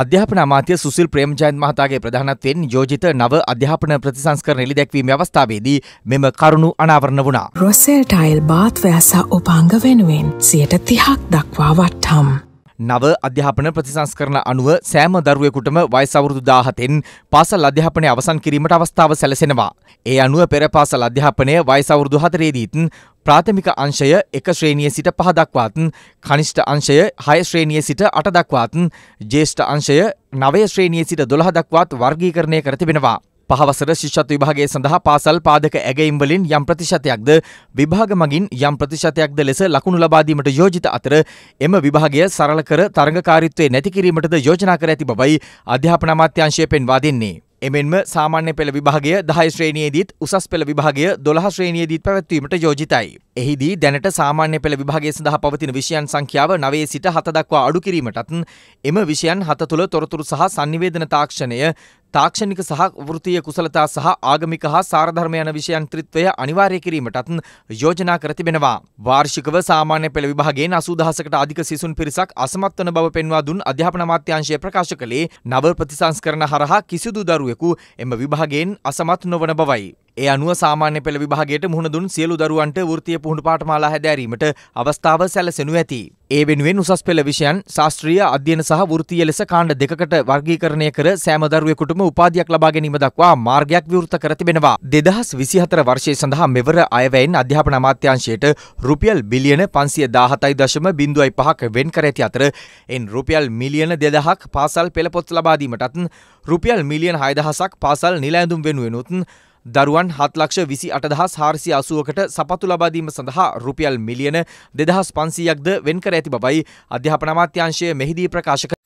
අධ්‍යාපන අමාත්‍ය සුසිල් ප්‍රේමජයන්ත් මහතාගේ ප්‍රධානත්වයෙන් නියෝජිත නව අධ්‍යාපන ප්‍රතිසංස්කරණ එළිදැක්වීම අවස්ථාවේදී මෙම කරුණු අනාවරණ වුණා. රොසෙල් ටයිල් බාත්වෑසා උපංග වෙනුවෙන් සියට තිහක් දක්වා වට්හම්. නව අධ්‍යාපන ප්‍රතිසංස්කරණ අනුව සෑම දරුවෙකුටම වයස අවුරුදු 17න් පාසල් අධ්‍යාපනය අවසන් කිරීමට අවස්ථාව සැලසෙනවා. ඒ අනුව පෙර පාසල් අධ්‍යාපනය වයස අවුරුදු 4 දීත් ප්‍රාථමික අංශය එක ශ්‍රේණිය සිට පහ දක්වාත් කනිෂ්ඨ අංශය හය ශ්‍රේණිය සිට අට දක්වාත් ජේෂ්ඨ අංශය නවය ශ්‍රේණිය සිට දොළහ දක්වාත් වර්ගීකරණය කර තිබෙනවා. පහවසර ශිෂ්‍යත්ව විභාගය සඳහා පාසල් පාදක ඇගැයීම් වලින් යම් ප්‍රතිශතයක්ද විභාග මගින් යම් ප්‍රතිශතයක්ද ලෙස ලකුණු ලබා දීමට යෝජිත අතර එම විභාගය සරල කර තරඟකාරීත්වයේ නැති කිරීමටද යෝජනා කර ඇති බවයි අධ්‍යාපන අමාත්‍යාංශය පෙන්වා දෙන්නේ. එමෙන්ම සාමාන්‍ය පෙළ විභාගය දහය ශ්‍රේණියේදීත් උසස් පෙළ විභාගය දොළහ ශ්‍රේණියේදීත් පැවැත්වීමට යෝජිතයි. එහිදී දැනට සාමාන්‍ය පෙළ විභාගය සඳහා පවතින විෂයන් සංඛ්‍යාව නවයේ සිට හත දක්වා අඩු කිරීමටත් එම විෂයන් හත තුළ තොරතුරු සහ සංනිවේදන තාක්ෂණය තාක්ෂණික සහ වෘතිය කුසලතා සහ ආගමික හා සාරධර්ම යන විෂයන් ත්‍රිත්වය අනිවාර්ය කිරීමටත් යෝජනා කර තිබෙනවා. වාර්ෂිකව සාමාන්‍ය පෙළ විභාගයෙන් අසූදහසකට අධික සිසුන් පිරිසක් අසමත් වන බව පෙන්වා දුන් අධ්‍යාපන අමාත්‍යාංශය ප්‍රකාශ කළේ නව ප්‍රතිසංස්කරණ හරහා කිසිදු දරුවෙ කර්තෘවකු එම විභාගයෙන් අසමත් නොවන බවයි. ඒ අනුව සාමාන්‍ය පෙළ විභාගයට මුහුණ දුන් සියලු දරුවන්ට වෘත්තීය පුහුණු පාඨමාලා හැදෑරීමට අවස්ථාව සැලසෙනු ඇති. ඒ වෙනුවෙන් උසස් පෙළ විෂයන් ශාස්ත්‍රීය අධ්‍යයන සහ වෘත්තීය ලෙස කාණ්ඩ දෙකකට වර්ගීකරණය කර සෑම දරුවෙකුටම උපාධියක් ලබා ගැනීම දක්වා මාර්ගයක් විවෘත කර තිබෙනවා. 2024 වර්ෂය සඳහා මෙවර අයවැයෙන් අධ්‍යාපන අමාත්‍යාංශයට රුපියල් බිලියන 517.05ක් වෙන් කර ඇති අතර එන් රුපියල් මිලියන 2000ක් පාසල් පෙළ පොත් ලබා දීමටත් රුපියල් මිලියන 6000ක් පාසල් නිල ඇඳුම් වෙනුවෙනුත් දරුවන් හත් ලක්ෂ විසි අටදහස් හාරසි අසුවකට සපතු ලබාදීම සඳහා රුපියල් මිලියන දෙදහස් පන්සීයක්ද වෙන්කර ඇති බවයි අධ්‍යාපනමාත්‍යංශය මෙහිදී ප්‍රකාශක